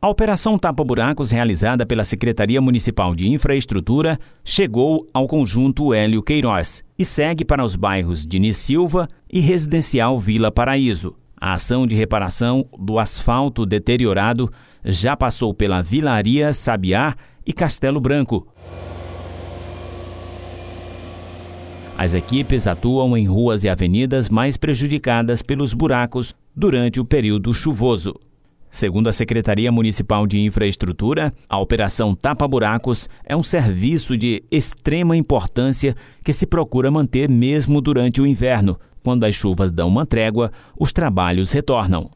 A Operação Tapa Buracos, realizada pela Secretaria Municipal de Infraestrutura, chegou ao conjunto Hélio Queiroz e segue para os bairros Dini Silva e Residencial Vila Paraíso. A ação de reparação do asfalto deteriorado já passou pela Vilaria Sabiá e Castelo Branco. As equipes atuam em ruas e avenidas mais prejudicadas pelos buracos durante o período chuvoso. Segundo a Secretaria Municipal de Infraestrutura, a Operação Tapa Buracos é um serviço de extrema importância que se procura manter mesmo durante o inverno. Quando as chuvas dão uma trégua, os trabalhos retornam.